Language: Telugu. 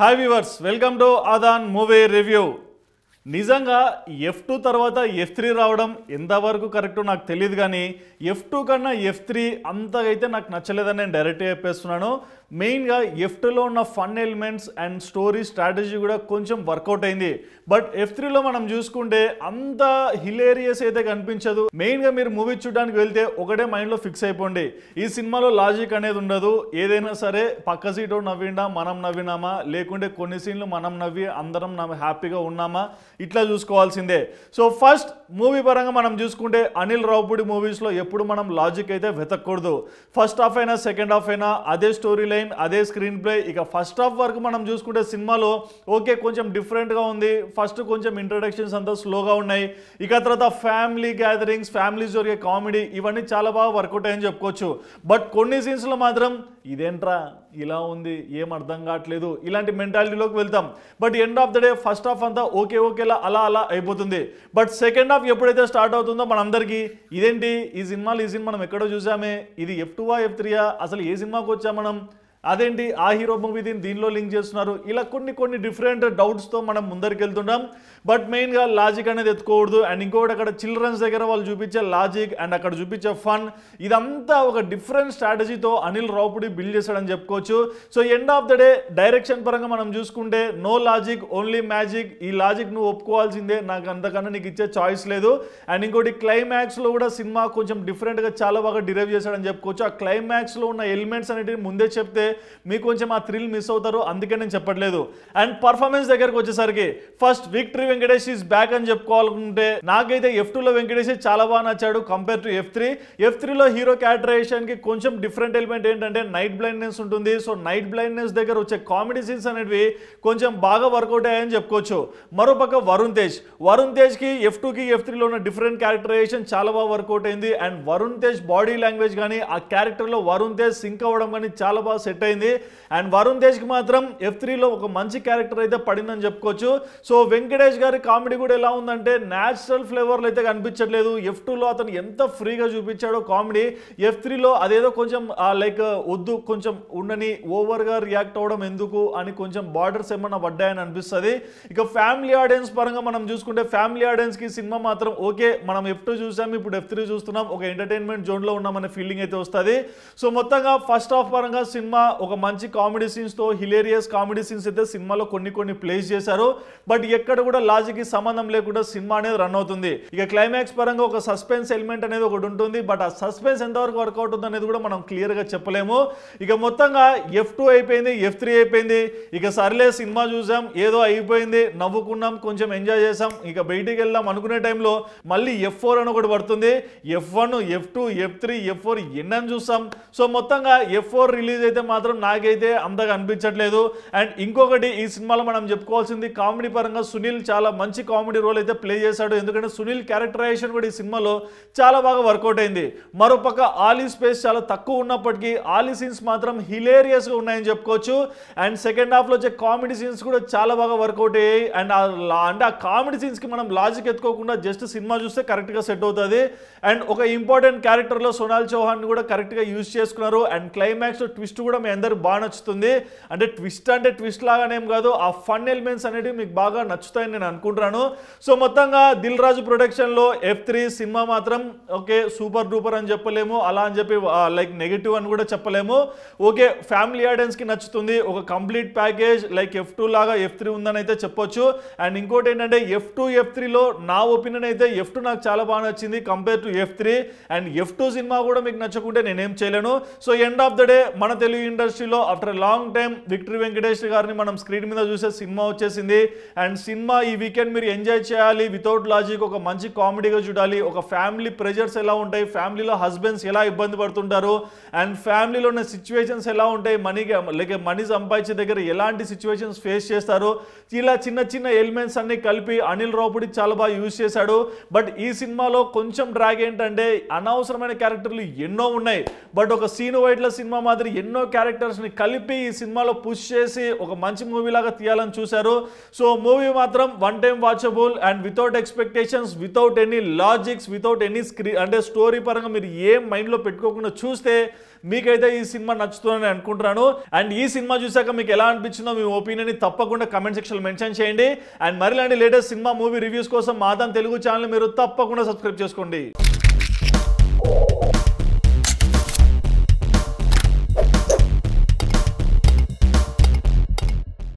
హాయ్ వివర్స్ వెల్కమ్ టు అదాన్ మూవీ రివ్యూ నిజంగా ఎఫ్ టూ తర్వాత ఎఫ్ త్రీ రావడం ఎంతవరకు కరెక్ట్ నాకు తెలియదు కానీ ఎఫ్ టూ కన్నా ఎఫ్ త్రీ అంతగైతే నాకు నచ్చలేదని నేను డైరెక్ట్గా చెప్పేస్తున్నాను మెయిన్గా ఎఫ్టీలో ఉన్న fun elements and story strategy కూడా కొంచెం వర్కౌట్ అయింది బట్ ఎఫ్ త్రీలో మనం చూసుకుంటే అంత హిలేరియస్ అయితే కనిపించదు మెయిన్గా మీరు మూవీ చూడడానికి వెళ్తే ఒకటే మైండ్లో ఫిక్స్ అయిపోండి ఈ సినిమాలో లాజిక్ అనేది ఉండదు ఏదైనా సరే పక్క సీటు నవ్విండా మనం నవ్వినామా లేకుంటే కొన్ని సీన్లు మనం నవ్వి అందరం హ్యాపీగా ఉన్నామా ఇట్లా చూసుకోవాల్సిందే సో ఫస్ట్ మూవీ పరంగా మనం చూసుకుంటే అనిల్ రావుపూడి మూవీస్లో ఎప్పుడు మనం లాజిక్ అయితే వెతకూడదు ఫస్ట్ హాఫ్ అయినా సెకండ్ హాఫ్ అయినా అదే స్టోరీ లైన్ టైం అదే స్క్రీన్ ప్లే ఇక ఫస్ట్ హాఫ్ వరకు మనం చూసుకుంటే సినిమాలో ఓకే కొంచెం డిఫరెంట్గా ఉంది ఫస్ట్ కొంచెం ఇంట్రడక్షన్స్ అంతా స్లోగా ఉన్నాయి ఇక తర్వాత ఫ్యామిలీ గ్యాదరింగ్స్ ఫ్యామిలీ జరిగే కామెడీ ఇవన్నీ చాలా బాగా వర్కౌట్ అయ్యని చెప్పుకోవచ్చు బట్ కొన్ని సీన్స్లో మాత్రం ఇదేంట్రా ఇలా ఉంది ఏం అర్థం కావట్లేదు ఇలాంటి మెంటాలిటీలోకి వెళ్తాం but end of the day first half అంతా ఓకే ఓకేలా అలా అలా అయిపోతుంది బట్ సెకండ్ హాఫ్ ఎప్పుడైతే స్టార్ట్ అవుతుందో మనందరికీ ఇదేంటి ఈ సినిమాలు ఈ సినిమా మనం ఎక్కడో చూసామే ఇది ఎఫ్ టూవా ఎఫ్ త్రీయా అసలు ఏ సినిమాకి వచ్చా మనం అదేంటి ఆ హీరో మూవీ దీన్ని దీనిలో లింక్ చేస్తున్నారు ఇలా కొన్ని కొన్ని డిఫరెంట్ డౌట్స్తో మనం ముందరికి వెళ్తున్నాం బట్ మెయిన్గా లాజిక్ అనేది ఎత్తుకోకూడదు అండ్ ఇంకోటి అక్కడ చిల్డ్రన్స్ దగ్గర వాళ్ళు చూపించే లాజిక్ అండ్ అక్కడ చూపించే ఫన్ ఇదంతా ఒక డిఫరెంట్ స్ట్రాటజీతో అనిల్ రావుపుడి బిల్డ్ చేశాడని చెప్పుకోవచ్చు so end of the day direction పరంగా మనం చూసుకుంటే నో లాజిక్ ఓన్లీ మ్యాజిక్ ఈ లాజిక్ నువ్వు ఒప్పుకోవాల్సిందే నాకు అంతకన్నా నీకు ఇచ్చే చాయిస్ లేదు అండ్ ఇంకోటి క్లైమాక్స్లో కూడా సినిమా కొంచెం డిఫరెంట్గా చాలా బాగా డిరైవ్ చేశాడని చెప్పుకోవచ్చు ఆ క్లైమాక్స్లో ఉన్న ఎలిమెంట్స్ అనేటివి ముందే చెప్తే మీకు కొంచెం ఆ థ్రిల్ మిస్ అవుతారు అందుకే నేను చెప్పట్లేదు అండ్ పర్ఫార్మెన్స్ దగ్గరకు వచ్చేసరికి first Victory Venkatesh is back అని చెప్పుకోవాలనుకుంటే నాకైతే ఎఫ్ టూలో వెంకటేష్ చాలా బాగా నచ్చాడు compare to F three F త్రీలో హీరో క్యారెక్టరైజేషన్కి కొంచెం డిఫరెంట్ ఎలిమెంట్ ఏంటంటే నైట్ బ్లైండ్నెస్ ఉంటుంది సో నైట్ బ్లైండ్నెస్ దగ్గర వచ్చే కామెడీ సీన్స్ అనేవి కొంచెం బాగా వర్కౌట్ అయ్యాయని చెప్పుకోవచ్చు మరోపక్క వరుణ్ తేజ్ వరుణ్ తేజ్కి ఎఫ్ టూకి ఎఫ్ త్రీలో ఉన్న డిఫరెంట్ క్యారెక్టరైజేషన్ చాలా బాగా వర్కౌట్ అయింది and Varun Tej body language కానీ ఆ క్యారెక్టర్లో వరుణ్ తేజ్ సింక్ అవ్వడం కానీ చాలా బాగా సెట్ సెట్ అయింది అండ్ వరుణ్ కి మాత్రం ఎఫ్ త్రీలో ఒక మంచి క్యారెక్టర్ అయితే పడిందని చెప్పుకోవచ్చు సో వెంకటేష్ గారి కామెడీ కూడా ఎలా ఉందంటే న్యాచురల్ ఫ్లేవర్లు అయితే కనిపించట్లేదు ఎఫ్ టూలో అతను ఎంత ఫ్రీగా చూపించాడో కామెడీ ఎఫ్ త్రీలో అదేదో కొంచెం లైక్ వద్దు కొంచెం ఉండని ఓవర్గా రియాక్ట్ అవ్వడం ఎందుకు అని కొంచెం బార్డర్స్ ఏమన్నా పడ్డాయని అనిపిస్తుంది ఇక ఫ్యామిలీ ఆడియన్స్ పరంగా మనం చూసుకుంటే ఫ్యామిలీ ఆడియన్స్కి సినిమా మాత్రం ఓకే మనం ఎఫ్ టూ చూసాం ఇప్పుడు ఎఫ్ త్రీ చూస్తున్నాం ఒక ఎంటర్టైన్మెంట్ జోన్లో ఉన్నామనే ఫీలింగ్ అయితే వస్తుంది సో మొత్తంగా ఫస్ట్ హాఫ్ పరంగా సినిమా ఒక మంచి కామెడీ సీన్స్తో హిలేరియస్ కామెడీ సీన్స్ అయితే సినిమాలో కొన్ని కొన్ని ప్లేస్ చేశారు బట్ ఎక్కడ కూడా లాజిక్కి సంబంధం లేకుండా సినిమా అనేది రన్ అవుతుంది ఇక క్లైమాక్స్ పరంగా ఒక సస్పెన్స్ ఎలిమెంట్ అనేది ఒకటి ఉంటుంది బట్ ఆ సస్పెన్స్ ఎంతవరకు వర్క్ అవుతుంది అనేది కూడా మనం క్లియర్గా చెప్పలేము ఇక మొత్తంగా ఎఫ్ అయిపోయింది ఎఫ్ త్రీ అయిపోయింది ఇక సర్లే సినిమా చూసాం ఏదో అయిపోయింది నవ్వుకున్నాం కొంచెం ఎంజాయ్ చేసాం ఇక బయటికి వెళ్దాం అనుకునే టైంలో మళ్ళీ ఎఫ్ ఫోర్ అని ఒకటి పడుతుంది F one F two F three F four ఎన్నని చూస్తాం సో మొత్తంగా ఎఫ్ ఫోర్ రిలీజ్ అయితే మాత్రం నాకైతే అంతగా అనిపించట్లేదు అండ్ ఇంకొకటి ఈ సినిమాలో మనం చెప్పుకోవాల్సింది కామెడీ పరంగా సునీల్ చాలా మంచి కామెడీ రోల్ అయితే ప్లే చేశాడు ఎందుకంటే సునీల్ క్యారెక్టరైజేషన్ కూడా ఈ సినిమాలో చాలా బాగా వర్కౌట్ అయింది మరోపక్క ఆలీ స్పేస్ చాలా తక్కువ ఉన్నప్పటికీ ఆలీ సీన్స్ మాత్రం హిలేరియస్గా ఉన్నాయని చెప్పుకోవచ్చు అండ్ సెకండ్ హాఫ్లో వచ్చే కామెడీ సీన్స్ కూడా చాలా బాగా వర్కౌట్ అయ్యాయి అండ్ అంటే ఆ కామెడీ సీన్స్కి మనం లాజిక్ ఎత్తుకోకుండా జస్ట్ సినిమా చూస్తే కరెక్ట్గా సెట్ అవుతుంది అండ్ ఒక ఇంపార్టెంట్ క్యారెక్టర్లో సోనాల్ చౌహాన్ కూడా కరెక్ట్గా యూజ్ చేసుకున్నారు అండ్ క్లైమాక్స్ ట్విస్ట్ కూడా మీ అందరూ బాగా నచ్చుతుంది అంటే ట్విస్ట్ అంటే ట్విస్ట్ లాగానేం కాదు ఆ ఫన్ ఎలిమెంట్స్ అనేటివి మీకు బాగా నచ్చుతాయని నేను అనుకుంటున్నాను సో మొత్తంగా దిల్ రాజు ప్రొడక్షన్లో ఎఫ్ త్రీ సినిమా మాత్రం ఓకే సూపర్ డూపర్ అని చెప్పలేము అలా అని చెప్పి లైక్ నెగిటివ్ అని కూడా చెప్పలేము ఓకే ఫ్యామిలీ ఆడియన్స్కి నచ్చుతుంది ఒక complete package like F two లాగా ఎఫ్ త్రీ ఉందని అయితే చెప్పొచ్చు అండ్ ఇంకోటి ఏంటంటే ఎఫ్ టూ ఎఫ్ త్రీలో నా ఒపీనియన్ అయితే ఎఫ్ టూ నాకు చాలా బాగా నచ్చింది compare to F three and F two సినిమా కూడా మీకు నచ్చకుంటే నేనేం చేయలేను so end of the day మన తెలుగు ఇండస్ట్రీలో after long time Victory Venkatesh గారిని మనం స్క్రీన్ మీద చూసే సినిమా వచ్చేసింది అండ్ సినిమా ఈ వీకెండ్ మీరు ఎంజాయ్ చేయాలి వితౌట్ లాజిక్ ఒక మంచి కామెడీగా చూడాలి ఒక ఫ్యామిలీ ప్రెజర్స్ ఎలా ఉంటాయి ఫ్యామిలీలో హస్బెండ్స్ ఎలా ఇబ్బంది పడుతుంటారు అండ్ ఫ్యామిలీలో ఉన్న సిచ్యువేషన్స్ ఎలా ఉంటాయి మనీ లేక మనీ సంపాదించే దగ్గర ఎలాంటి సిచ్యువేషన్స్ ఫేస్ చేస్తారు ఇలా చిన్న చిన్న ఎలిమెంట్స్ అన్ని కలిపి అనిల్ రావుడి చాలా బాగా యూజ్ చేశాడు బట్ ఈ సినిమాలో కొంచెం డ్రాగ్ ఏంటంటే అనవసరమైన క్యారెక్టర్లు ఎన్నో ఉన్నాయి బట్ ఒక సీను వైట్ల సినిమా మాదిరి ఎన్నో క్యారెక్టర్ క్యారెక్టర్స్ని కలిపి ఈ సినిమాలో పుష్ చేసి ఒక మంచి మూవీలాగా తీయాలని చూశారు సో మూవీ మాత్రం one time watchable and without expectations without any logics without any screen అంటే స్టోరీ పరంగా మీరు ఏం మైండ్లో పెట్టుకోకుండా చూస్తే మీకైతే ఈ సినిమా నచ్చుతుందని అనుకుంటున్నాను అండ్ ఈ సినిమా చూశాక మీకు ఎలా అనిపించిందో మీ ఒపీనియన్ని తప్పకుండా కమెంట్ సెక్షన్ మెన్షన్ చేయండి అండ్ మరిలాంటి లేటెస్ట్ సినిమా మూవీ రివ్యూస్ కోసం మాదాం తెలుగు ఛానల్ మీరు తప్పకుండా సబ్స్క్రైబ్ చేసుకోండి